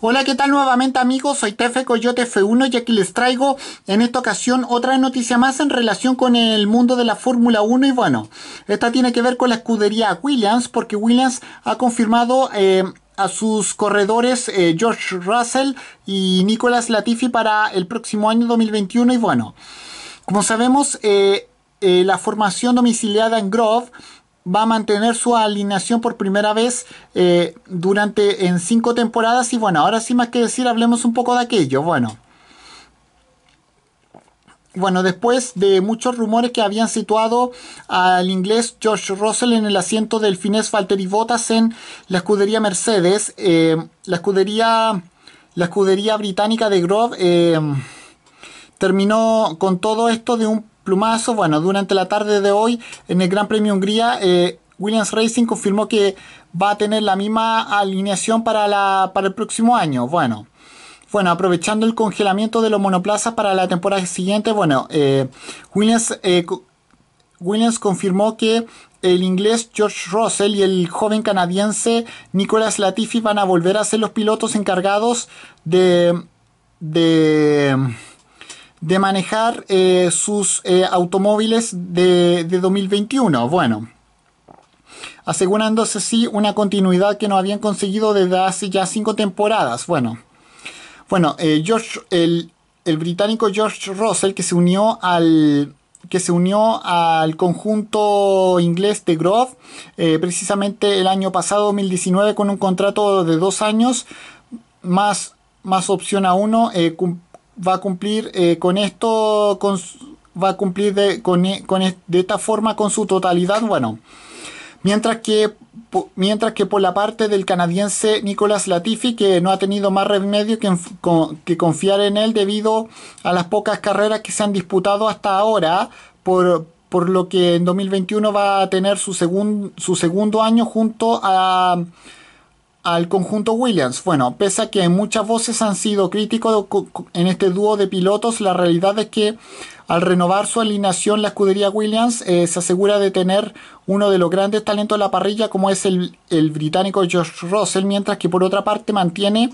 Hola, ¿qué tal nuevamente amigos? Soy Tefe Coyote F1 y aquí les traigo en esta ocasión otra noticia más en relación con el mundo de la Fórmula 1 y bueno, esta tiene que ver con la escudería Williams porque Williams ha confirmado... Eh, a sus corredores eh, George Russell y Nicolas Latifi para el próximo año 2021. Y bueno, como sabemos, eh, la formación domiciliada en Grove va a mantener su alineación por primera vez eh, durante en cinco temporadas. Y bueno, ahora sí más que decir, hablemos un poco de aquello. Bueno. Bueno, después de muchos rumores que habían situado al inglés George Russell en el asiento del finés y Bottas en la escudería Mercedes, eh, la, escudería, la escudería británica de Grove eh, terminó con todo esto de un plumazo. Bueno, durante la tarde de hoy en el Gran Premio Hungría, eh, Williams Racing confirmó que va a tener la misma alineación para, la, para el próximo año. Bueno. Bueno, aprovechando el congelamiento de los monoplazas para la temporada siguiente, bueno, eh, Williams, eh, Williams confirmó que el inglés George Russell y el joven canadiense Nicolas Latifi van a volver a ser los pilotos encargados de... de de manejar eh, sus eh, automóviles de, 2021. Bueno, asegurándose así una continuidad que no habían conseguido desde hace ya cinco temporadas. Bueno, bueno eh, George, el, británico George Russell, que se unió al que se unió al conjunto inglés de Grove precisamente el año pasado 2019 con un contrato de dos años más, más opción a uno va a cumplir eh, con esto, va a cumplir e, de, esta forma con su totalidad, bueno. Mientras que, mientras que por la parte del canadiense Nicolas Latifi, que no ha tenido más remedio que, confiar en él debido a las pocas carreras que se han disputado hasta ahora, por, lo que en 2021 va a tener su segundo año junto a al conjunto Williams. Bueno, pese a que muchas voces han sido críticos en este dúo de pilotos, la realidad es que al renovar su alineación la escudería Williams eh, se asegura de tener uno de los grandes talentos de la parrilla como es el, el británico George Russell, mientras que por otra parte mantiene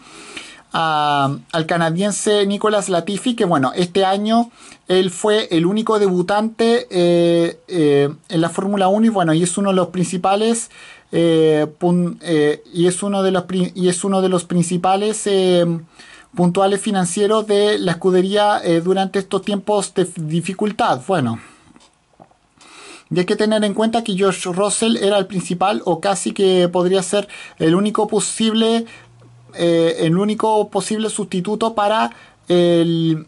al canadiense Nicolas Latifi, que bueno, este año él fue el único debutante eh, eh, en la Fórmula 1 y bueno, y es uno de los principales eh, y es uno de los y es uno de los principales puntuales financieros de la escudería durante estos tiempos de dificultad. Bueno, y hay que tener en cuenta que George Russell era el principal o casi que podría ser el único posible eh, el único posible sustituto para el,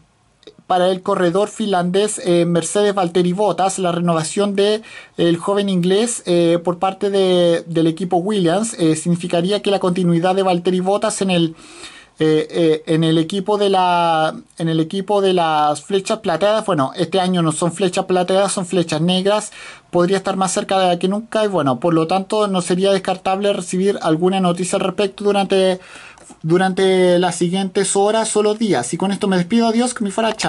para el corredor finlandés eh, Mercedes Valtteri Bottas, la renovación del de, joven inglés eh, por parte del equipo Williams significaría que la continuidad de Valtteri Bottas en el eh, eh, en el equipo de la en el equipo de las flechas plateadas bueno este año no son flechas plateadas son flechas negras podría estar más cerca de que nunca y bueno por lo tanto no sería descartable recibir alguna noticia al respecto durante durante las siguientes horas o los días y con esto me despido adiós que me fuera chao